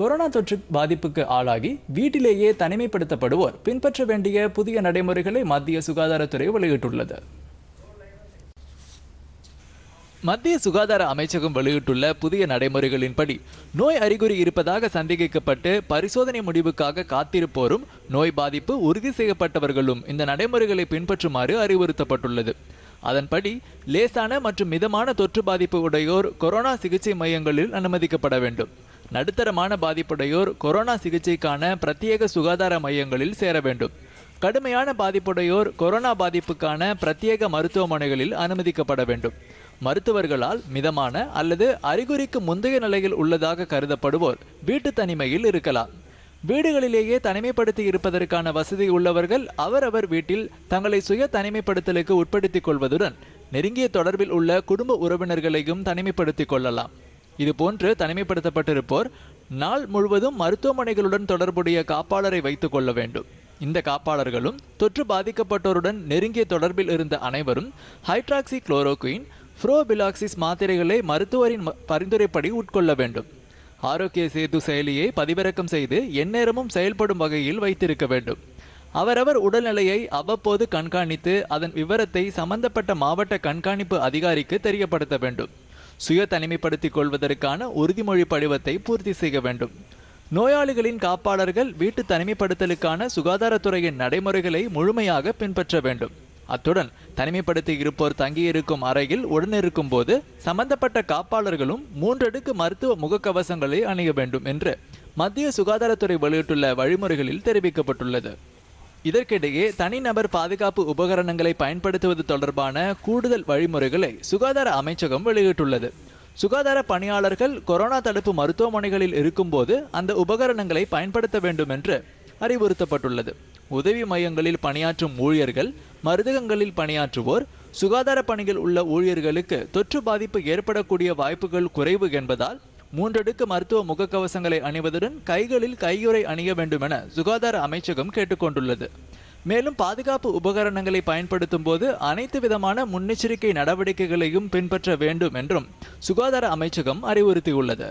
corona தொற்று பாதிப்புக்கு ஆளாகி வீட்டிலேயே தனிமைப்படுத்தப்படுவோர் பின்பற்ற வேண்டிய புதிய நடைமுறைகளை மத்திய சுகாதாரத்துறை வெளியிட்டுள்ளது மத்திய சுகாதார அமைச்சகம் வெளியிட்டுள்ள புதிய நடைமுறைகளின்படி நோய் அறிகுறி இருப்பதாக சந்தேகிக்கப்பட்டு பரிசோதனை முடிவுக்காக காத்திருப்போரும் நோய் பாதிப்பு உறுதி செய்யப்பட்டவர்களும் இந்த நடைமுறைகளை பின்பற்றுமாறு அறிவுறுத்தப்பட்டுள்ளது அதன்படி லேசான மற்றும் மிதமான தொற்று பாதிப்பு உடையோர் கொரோனா சிகிச்சை மையங்களில் அனுமதிக்கப்பட வேண்டும் நடுத்தரமான பாதிப்புடையோர் கொரோனா சிகிச்சைக்கான பிரத்யேக சுகாதார மையங்களில் சேர வேண்டும் கடுமையான பாதிப்புடையோர் கொரோனா பாதிப்புக்கான பிரத்யேக மருத்துவமனைகளில் அனுமதிக்கப்பட வேண்டும் மருத்துவர்களால் மிதமான அல்லது அறிகுறிக்கு முந்தைய நிலையில் உள்ளதாக கருதப்படுவோர் வீட்டு தனிமையில் இருக்கலாம் வீடுகளிலேயே தனிமைப்படுத்தி இருப்பதற்கான வசதி உள்ளவர்கள் அவரவர் வீட்டில் தங்களை சுய தனிமைப்படுத்தலுக்கு உட்படுத்திக் கொள்வதுடன் நெருங்கிய தொடர்பில் உள்ள குடும்ப உறவினர்களையும் தனிமைப்படுத்திக் கொள்ளலாம் இதுபோன்று தனிமைப்படுத்தப்பட்டிருப்போர் நாள் முழுவதும் மருத்துவமனைகளுடன் தொடர்புடைய காப்பாளரை வைத்துக் கொள்ள வேண்டும் இந்த காப்பாளர்களும் தொற்று பாதிக்கப்பட்டோருடன் நெருங்கிய தொடர்பில் இருந்த அனைவரும் ஹைட்ராக்சி குளோரோகுயின் ஃப்ரோபிலாக்சிஸ் மாத்திரைகளை மருத்துவரின் பரிந்துரைப்படி உட்கொள்ள வேண்டும் ஆரோக்கிய சேது செயலியை பதிவிறக்கம் செய்து எந்நேரமும் செயல்படும் வகையில் வைத்திருக்க வேண்டும் அவரவர் உடல்நிலையை அவ்வப்போது கண்காணித்து அதன் விவரத்தை சம்பந்தப்பட்ட மாவட்ட கண்காணிப்பு அதிகாரிக்கு தெரியப்படுத்த வேண்டும் சுய தனிமைப்படுத்திக் கொள்வதற்கான உறுதிமொழி படிவத்தை பூர்த்தி செய்ய வேண்டும் நோயாளிகளின் காப்பாளர்கள் வீட்டு தனிமைப்படுத்தலுக்கான சுகாதாரத்துறையின் நடைமுறைகளை முழுமையாக பின்பற்ற வேண்டும் அத்துடன் தனிமைப்படுத்தி இருப்போர் தங்கியிருக்கும் அறையில் உடனிருக்கும் போது சம்பந்தப்பட்ட காப்பாளர்களும் மூன்றடுக்கு மருத்துவ முகக்கவசங்களை அணிய வேண்டும் என்று மத்திய சுகாதாரத்துறை வெளியிட்டுள்ள வழிமுறைகளில் தெரிவிக்கப்பட்டுள்ளது இதற்கிடையே தனிநபர் பாதுகாப்பு உபகரணங்களை பயன்படுத்துவது தொடர்பான கூடுதல் வழிமுறைகளை சுகாதார அமைச்சகம் வெளியிட்டுள்ளது சுகாதார பணியாளர்கள் கொரோனா தடுப்பு மருத்துவமனைகளில் இருக்கும்போது அந்த உபகரணங்களை பயன்படுத்த வேண்டும் என்று அறிவுறுத்தப்பட்டுள்ளது உதவி மையங்களில் பணியாற்றும் ஊழியர்கள் மருதகங்களில் பணியாற்றுவோர் சுகாதார பணியில் உள்ள ஊழியர்களுக்கு தொற்று பாதிப்பு ஏற்படக்கூடிய வாய்ப்புகள் குறைவு என்பதால் மூன்றடுக்கு மருத்துவ முகக்கவசங்களை அணிவதுடன் கைகளில் கையுறை அணிய வேண்டும் என சுகாதார அமைச்சகம் கேட்டுக்கொண்டுள்ளது மேலும் பாதுகாப்பு உபகரணங்களை பயன்படுத்தும் போது அனைத்து விதமான முன்னெச்சரிக்கை நடவடிக்கைகளையும் பின்பற்ற வேண்டும் என்றும் சுகாதார அமைச்சகம் அறிவுறுத்தியுள்ளது